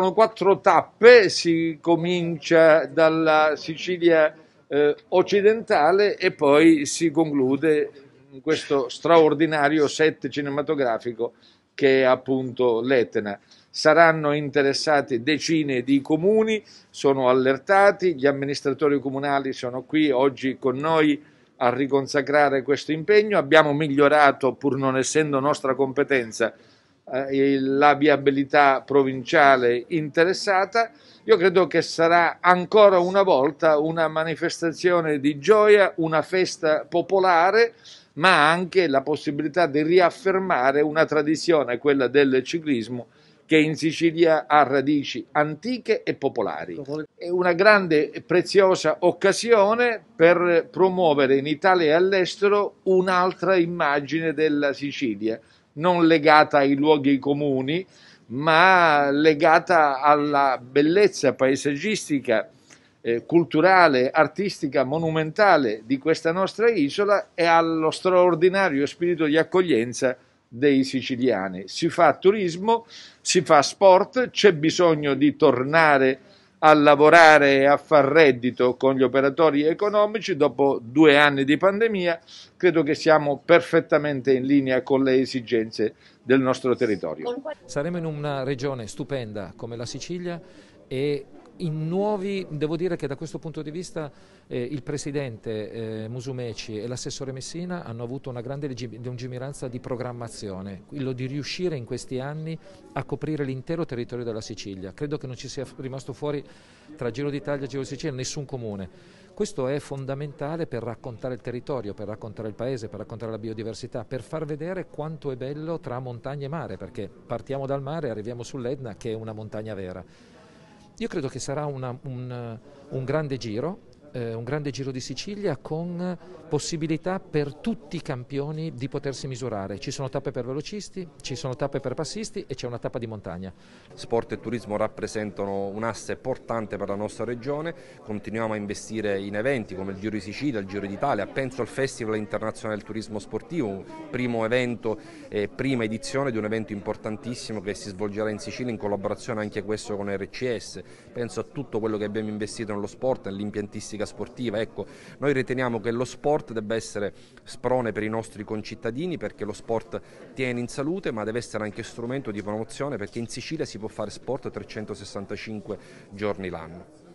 sono quattro tappe, si comincia dalla Sicilia eh, occidentale e poi si conclude questo straordinario set cinematografico che è appunto l'Etna. Saranno interessati decine di comuni, sono allertati, gli amministratori comunali sono qui oggi con noi a riconsacrare questo impegno, abbiamo migliorato pur non essendo nostra competenza eh, la viabilità provinciale interessata, io credo che sarà ancora una volta una manifestazione di gioia, una festa popolare, ma anche la possibilità di riaffermare una tradizione, quella del ciclismo, che in Sicilia ha radici antiche e popolari. È una grande e preziosa occasione per promuovere in Italia e all'estero un'altra immagine della Sicilia, non legata ai luoghi comuni, ma legata alla bellezza paesaggistica, eh, culturale, artistica, monumentale di questa nostra isola e allo straordinario spirito di accoglienza dei siciliani. Si fa turismo, si fa sport, c'è bisogno di tornare a lavorare e a far reddito con gli operatori economici dopo due anni di pandemia, credo che siamo perfettamente in linea con le esigenze del nostro territorio. Saremo in una regione stupenda come la Sicilia e in nuovi, devo dire che da questo punto di vista eh, il presidente eh, Musumeci e l'assessore Messina hanno avuto una grande lungimiranza di programmazione, quello di riuscire in questi anni a coprire l'intero territorio della Sicilia. Credo che non ci sia rimasto fuori tra Giro d'Italia e Giro di Sicilia nessun comune. Questo è fondamentale per raccontare il territorio, per raccontare il paese, per raccontare la biodiversità, per far vedere quanto è bello tra montagna e mare, perché partiamo dal mare e arriviamo sull'Etna che è una montagna vera. Io credo che sarà una, un, un grande giro eh, un grande Giro di Sicilia con possibilità per tutti i campioni di potersi misurare. Ci sono tappe per velocisti, ci sono tappe per passisti e c'è una tappa di montagna. Sport e turismo rappresentano un asse portante per la nostra regione, continuiamo a investire in eventi come il Giro di Sicilia, il Giro d'Italia, penso al Festival Internazionale del Turismo Sportivo, primo evento, eh, prima edizione di un evento importantissimo che si svolgerà in Sicilia in collaborazione anche questo con RCS, penso a tutto quello che abbiamo investito nello sport, nell'impiantistica politica sportiva. Ecco, noi riteniamo che lo sport debba essere sprone per i nostri concittadini perché lo sport tiene in salute ma deve essere anche strumento di promozione perché in Sicilia si può fare sport 365 giorni l'anno.